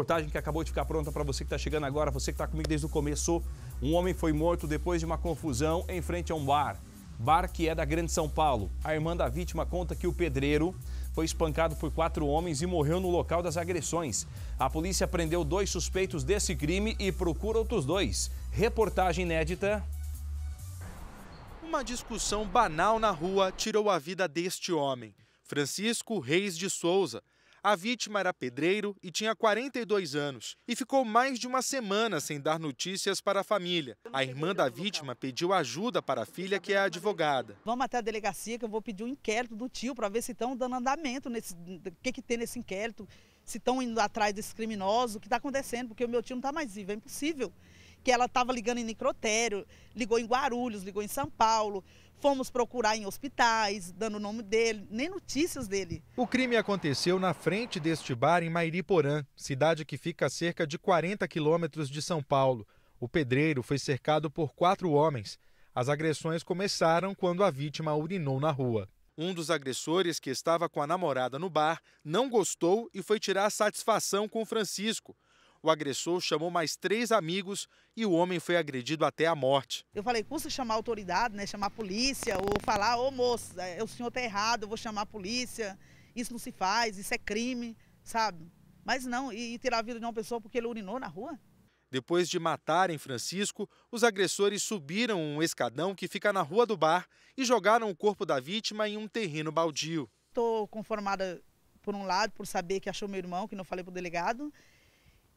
reportagem que acabou de ficar pronta para você que está chegando agora, você que está comigo desde o começo. Um homem foi morto depois de uma confusão em frente a um bar. Bar que é da Grande São Paulo. A irmã da vítima conta que o pedreiro foi espancado por quatro homens e morreu no local das agressões. A polícia prendeu dois suspeitos desse crime e procura outros dois. Reportagem inédita. Uma discussão banal na rua tirou a vida deste homem, Francisco Reis de Souza, a vítima era pedreiro e tinha 42 anos e ficou mais de uma semana sem dar notícias para a família. A irmã da vítima pediu ajuda para a filha, que é advogada. Vamos até a delegacia que eu vou pedir um inquérito do tio para ver se estão dando andamento, nesse, o que, que tem nesse inquérito, se estão indo atrás desse criminoso, o que está acontecendo, porque o meu tio não está mais vivo, é impossível que ela estava ligando em necrotério, ligou em Guarulhos, ligou em São Paulo. Fomos procurar em hospitais, dando o nome dele, nem notícias dele. O crime aconteceu na frente deste bar em Mairiporã, cidade que fica a cerca de 40 quilômetros de São Paulo. O pedreiro foi cercado por quatro homens. As agressões começaram quando a vítima urinou na rua. Um dos agressores, que estava com a namorada no bar, não gostou e foi tirar satisfação com Francisco. O agressor chamou mais três amigos e o homem foi agredido até a morte. Eu falei, custa chamar a autoridade, né? Chamar a polícia ou falar, ô moço, é, o senhor tá errado, eu vou chamar a polícia. Isso não se faz, isso é crime, sabe? Mas não, e, e tirar a vida de uma pessoa porque ele urinou na rua? Depois de matarem Francisco, os agressores subiram um escadão que fica na rua do bar e jogaram o corpo da vítima em um terreno baldio. Estou conformada, por um lado, por saber que achou meu irmão, que não falei para o delegado,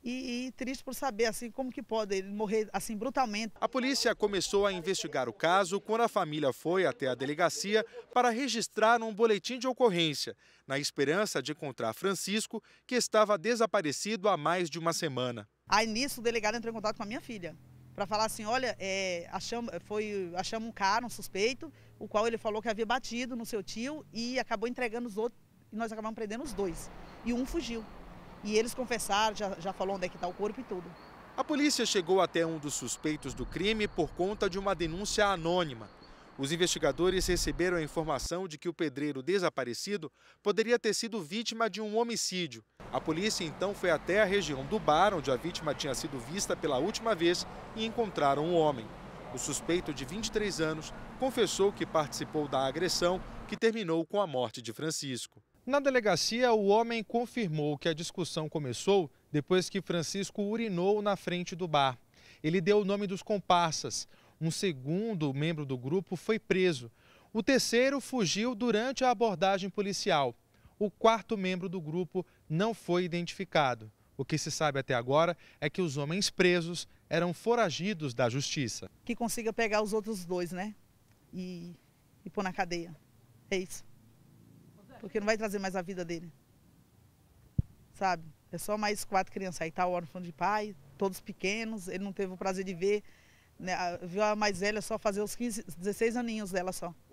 e, e, triste por saber assim como que pode ele morrer assim brutalmente. A polícia começou a investigar o caso quando a família foi até a delegacia para registrar um boletim de ocorrência, na esperança de encontrar Francisco, que estava desaparecido há mais de uma semana. Aí nisso o delegado entrou em contato com a minha filha para falar assim, olha, é, achamos, foi, achamos um cara, um suspeito, o qual ele falou que havia batido no seu tio e acabou entregando os outros, e nós acabamos prendendo os dois. E um fugiu. E eles confessaram, já, já falou onde é que está o corpo e tudo. A polícia chegou até um dos suspeitos do crime por conta de uma denúncia anônima. Os investigadores receberam a informação de que o pedreiro desaparecido poderia ter sido vítima de um homicídio. A polícia então foi até a região do bar onde a vítima tinha sido vista pela última vez e encontraram o um homem. O suspeito de 23 anos confessou que participou da agressão que terminou com a morte de Francisco. Na delegacia, o homem confirmou que a discussão começou depois que Francisco urinou na frente do bar. Ele deu o nome dos comparsas. Um segundo membro do grupo foi preso. O terceiro fugiu durante a abordagem policial. O quarto membro do grupo não foi identificado. O que se sabe até agora é que os homens presos eram foragidos da justiça. Que consiga pegar os outros dois, né? E, e pôr na cadeia. É isso. Porque não vai trazer mais a vida dele. Sabe? É só mais quatro crianças. Aí tá o órfão de pai, todos pequenos, ele não teve o prazer de ver. Né? Viu a mais velha só fazer os 15, 16 aninhos dela só.